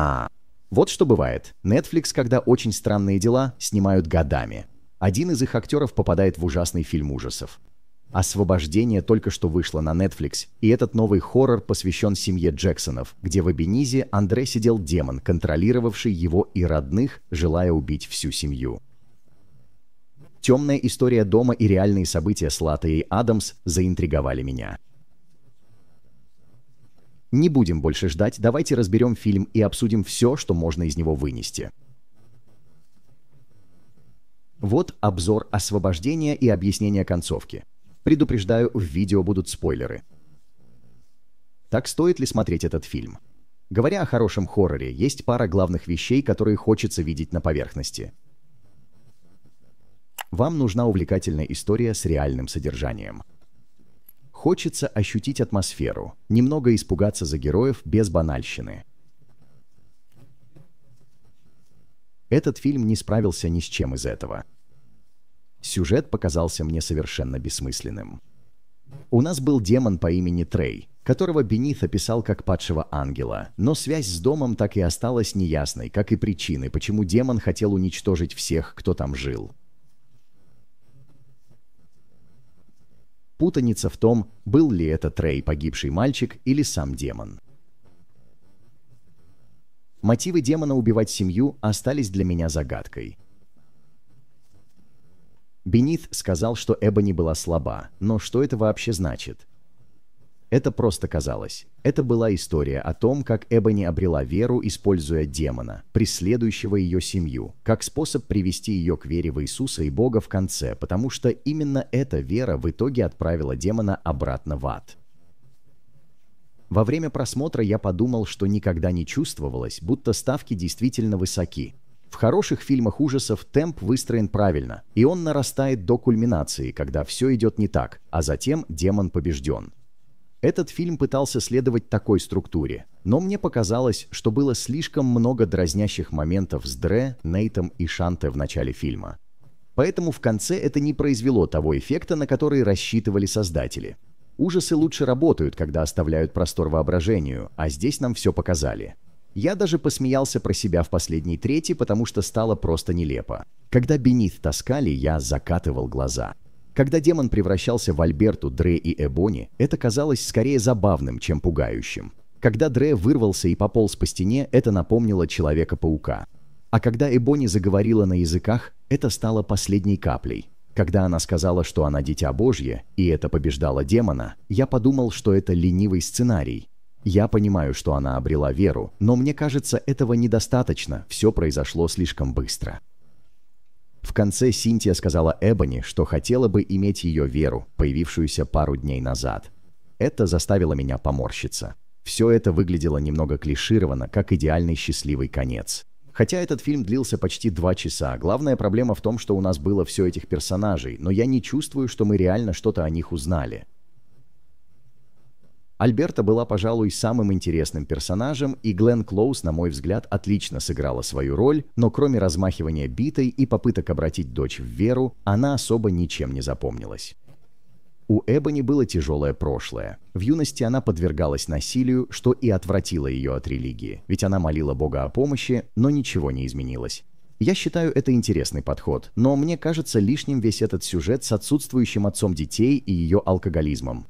А, вот что бывает. Netflix, когда очень странные дела, снимают годами. Один из их актеров попадает в ужасный фильм ужасов. «Освобождение» только что вышло на Netflix, и этот новый хоррор посвящен семье Джексонов, где в Эбенизе Андре сидел демон, контролировавший его и родных, желая убить всю семью. Темная история дома и реальные события с Латой и Адамс заинтриговали меня. Не будем больше ждать, давайте разберем фильм и обсудим все, что можно из него вынести. Вот обзор освобождения и объяснение концовки. Предупреждаю, в видео будут спойлеры. Так стоит ли смотреть этот фильм? Говоря о хорошем хорроре, есть пара главных вещей, которые хочется видеть на поверхности. Вам нужна увлекательная история с реальным содержанием. Хочется ощутить атмосферу, немного испугаться за героев без банальщины. Этот фильм не справился ни с чем из этого. Сюжет показался мне совершенно бессмысленным. У нас был демон по имени Трей, которого Бенит описал как падшего ангела, но связь с домом так и осталась неясной, как и причины, почему демон хотел уничтожить всех, кто там жил. Путаница в том, был ли это Трей погибший мальчик или сам демон. Мотивы демона убивать семью остались для меня загадкой. Бенит сказал, что Эбони была слаба, но что это вообще значит? Это просто казалось. Это была история о том, как Эбони обрела веру, используя демона, преследующего ее семью, как способ привести ее к вере в Иисуса и Бога в конце, потому что именно эта вера в итоге отправила демона обратно в ад. Во время просмотра я подумал, что никогда не чувствовалось, будто ставки действительно высоки. В хороших фильмах ужасов темп выстроен правильно, и он нарастает до кульминации, когда все идет не так, а затем демон побежден. Этот фильм пытался следовать такой структуре, но мне показалось, что было слишком много дразнящих моментов с Дре, Нейтом и Шанте в начале фильма. Поэтому в конце это не произвело того эффекта, на который рассчитывали создатели. Ужасы лучше работают, когда оставляют простор воображению, а здесь нам все показали. Я даже посмеялся про себя в последней трети, потому что стало просто нелепо. Когда Бенит таскали, я закатывал глаза. Когда демон превращался в Альберту, Дре и Эбони, это казалось скорее забавным, чем пугающим. Когда Дре вырвался и пополз по стене, это напомнило Человека-паука. А когда Эбони заговорила на языках, это стало последней каплей. Когда она сказала, что она дитя Божье, и это побеждало демона, я подумал, что это ленивый сценарий. Я понимаю, что она обрела веру, но мне кажется, этого недостаточно, все произошло слишком быстро. В конце Синтия сказала Эбони, что хотела бы иметь ее веру, появившуюся пару дней назад. Это заставило меня поморщиться. Все это выглядело немного клишировано, как идеальный счастливый конец. Хотя этот фильм длился почти два часа, главная проблема в том, что у нас было все этих персонажей, но я не чувствую, что мы реально что-то о них узнали. Альберта была, пожалуй, самым интересным персонажем, и Глен Клоуз, на мой взгляд, отлично сыграла свою роль, но кроме размахивания битой и попыток обратить дочь в веру, она особо ничем не запомнилась. У Эбони было тяжелое прошлое. В юности она подвергалась насилию, что и отвратило ее от религии, ведь она молила Бога о помощи, но ничего не изменилось. Я считаю это интересный подход, но мне кажется лишним весь этот сюжет с отсутствующим отцом детей и ее алкоголизмом.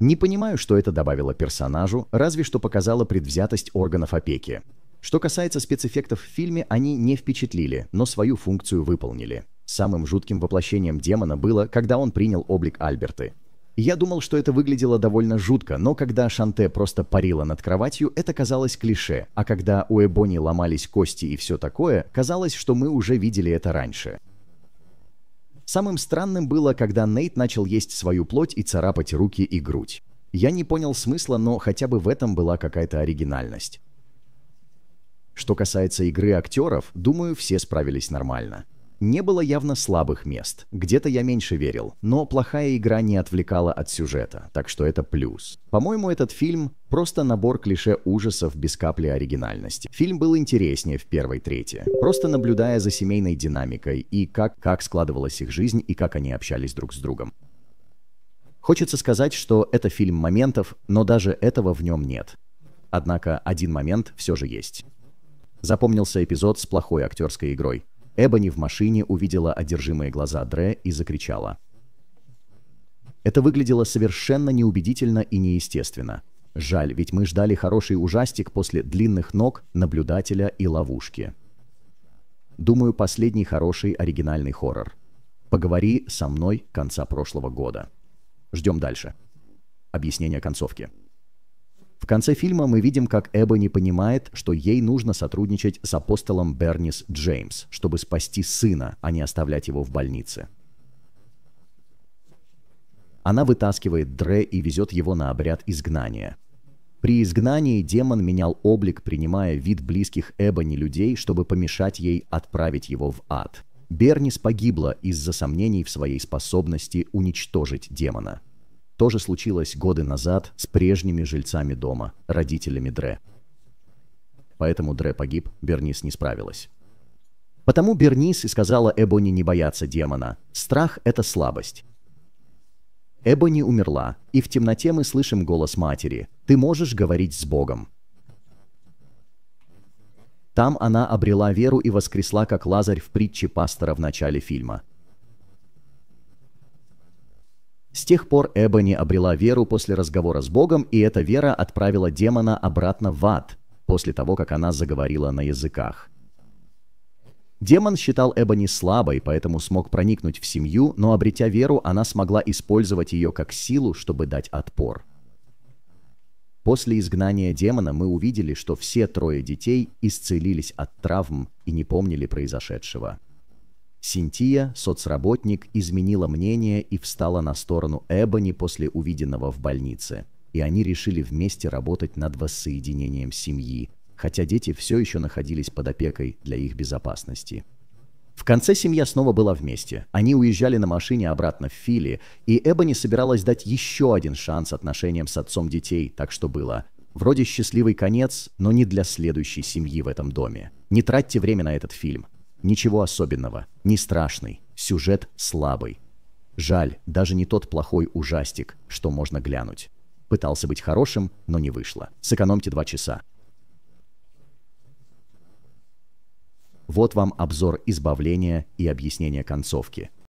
Не понимаю, что это добавило персонажу, разве что показало предвзятость органов опеки. Что касается спецэффектов в фильме, они не впечатлили, но свою функцию выполнили. Самым жутким воплощением демона было, когда он принял облик Альберты. Я думал, что это выглядело довольно жутко, но когда Шанте просто парила над кроватью, это казалось клише, а когда у Эбони ломались кости и все такое, казалось, что мы уже видели это раньше. Самым странным было, когда Нейт начал есть свою плоть и царапать руки и грудь. Я не понял смысла, но хотя бы в этом была какая-то оригинальность. Что касается игры актеров, думаю, все справились нормально. Не было явно слабых мест. Где-то я меньше верил, но плохая игра не отвлекала от сюжета, так что это плюс. По-моему, этот фильм Просто набор клише ужасов без капли оригинальности. Фильм был интереснее в первой трети, просто наблюдая за семейной динамикой и как, как складывалась их жизнь и как они общались друг с другом. Хочется сказать, что это фильм моментов, но даже этого в нем нет. Однако один момент все же есть. Запомнился эпизод с плохой актерской игрой. Эбони в машине увидела одержимые глаза Дре и закричала. Это выглядело совершенно неубедительно и неестественно. Жаль, ведь мы ждали хороший ужастик после длинных ног, наблюдателя и ловушки. Думаю, последний хороший оригинальный хоррор. «Поговори со мной» конца прошлого года. Ждем дальше. Объяснение концовки. В конце фильма мы видим, как Эбба не понимает, что ей нужно сотрудничать с апостолом Бернис Джеймс, чтобы спасти сына, а не оставлять его в больнице. Она вытаскивает Дре и везет его на обряд изгнания. При изгнании демон менял облик, принимая вид близких Эбони людей, чтобы помешать ей отправить его в ад. Бернис погибла из-за сомнений в своей способности уничтожить демона тоже случилось годы назад с прежними жильцами дома, родителями Дре. Поэтому Дре погиб, Бернис не справилась. Потому Бернис и сказала Эбони не бояться демона. Страх — это слабость. Эбони умерла, и в темноте мы слышим голос матери. «Ты можешь говорить с Богом». Там она обрела веру и воскресла как Лазарь в притче пастора в начале фильма – с тех пор Эбони обрела веру после разговора с Богом, и эта вера отправила демона обратно в ад, после того, как она заговорила на языках. Демон считал Эбони слабой, поэтому смог проникнуть в семью, но обретя веру, она смогла использовать ее как силу, чтобы дать отпор. После изгнания демона мы увидели, что все трое детей исцелились от травм и не помнили произошедшего. Синтия, соцработник, изменила мнение и встала на сторону Эбони после увиденного в больнице. И они решили вместе работать над воссоединением семьи, хотя дети все еще находились под опекой для их безопасности. В конце семья снова была вместе. Они уезжали на машине обратно в Фили, и Эбони собиралась дать еще один шанс отношениям с отцом детей, так что было. Вроде счастливый конец, но не для следующей семьи в этом доме. Не тратьте время на этот фильм. Ничего особенного, не страшный, сюжет слабый. Жаль, даже не тот плохой ужастик, что можно глянуть. Пытался быть хорошим, но не вышло. Сэкономьте два часа. Вот вам обзор избавления и объяснение концовки.